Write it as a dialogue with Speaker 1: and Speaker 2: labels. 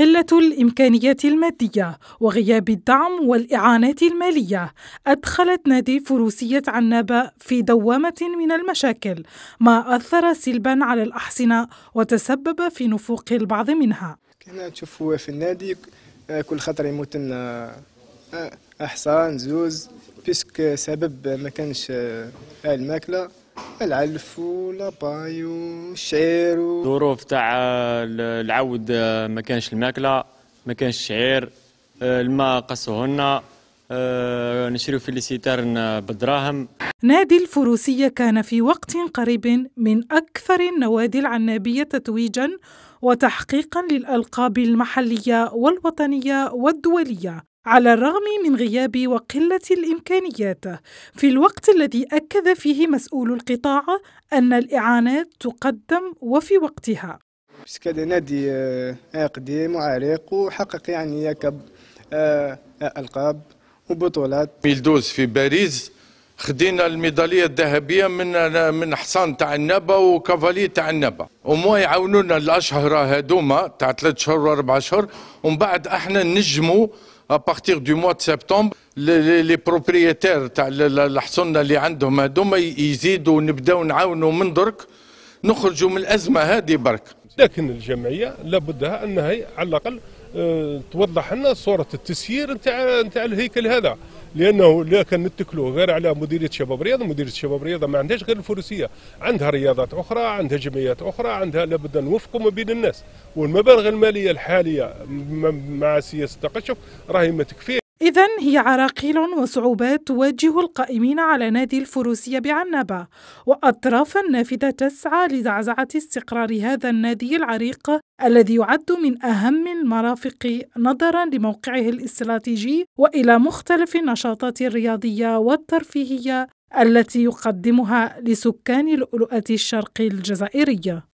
Speaker 1: قلة الإمكانيات المادية وغياب الدعم والإعانات المالية أدخلت نادي فروسية عنابة في دوامة من المشاكل ما أثر سلبا على الأحصنة وتسبب في نفوق البعض منها
Speaker 2: كنا تشوفوا في النادي آه، كل خطر يموت لنا آه، أحصان زوز بيسك سبب ما كانش آه، الماكلة العلف والاباي بايو
Speaker 3: و... ظروف تاع العود آه، ما كانش الماكله ما كانش الشعير آه، الماء لنا آه، نشريو في السيتار بالدراهم
Speaker 1: نادي الفروسية كان في وقت قريب من أكثر النوادي العنابية تتويجا وتحقيقا للألقاب المحلية والوطنية والدولية على الرغم من غياب وقلة الإمكانيات في الوقت الذي أكد فيه مسؤول القطاع أن الإعانات تقدم وفي وقتها
Speaker 2: هذا نادي آه، قديم وعريق وحقق يعني يكب آه، آه، ألقاب
Speaker 3: وبطولات ميلدوز في باريس خدينا الميداليه الذهبيه من من حصان تاع النبا وكافالي تاع النبا وما يعاونونا الاشهر هذوما تاع ثلاث شهور واربع شهور ومن بعد احنا نجموا à partir du mois de septembre لي بروبريتير تاع الحصنة اللي عندهم هذوما يزيدوا نبداو نعاونوا من درك نخرجوا من الازمه هذه برك
Speaker 4: لكن الجمعيه لابدها انها على الاقل آه، توضح لنا صوره التسيير نتاع نتاع الهيكل هذا لانه لا كان نتكلوا غير على مديريه شباب رياضه مديريه شباب رياضه ما عندهاش غير الفروسيه عندها رياضات اخرى عندها جمعيات اخرى عندها لابد نوفقوا ما بين الناس والمبالغ الماليه الحاليه مع سياسه التقشف راهي ما تكفيش
Speaker 1: إذا هي عراقيل وصعوبات تواجه القائمين على نادي الفروسية بعنبة وأطراف النافذة تسعى لزعزعة استقرار هذا النادي العريق الذي يعد من أهم المرافق نظرا لموقعه الاستراتيجي وإلى مختلف النشاطات الرياضية والترفيهية التي يقدمها لسكان لؤلؤة الشرق الجزائرية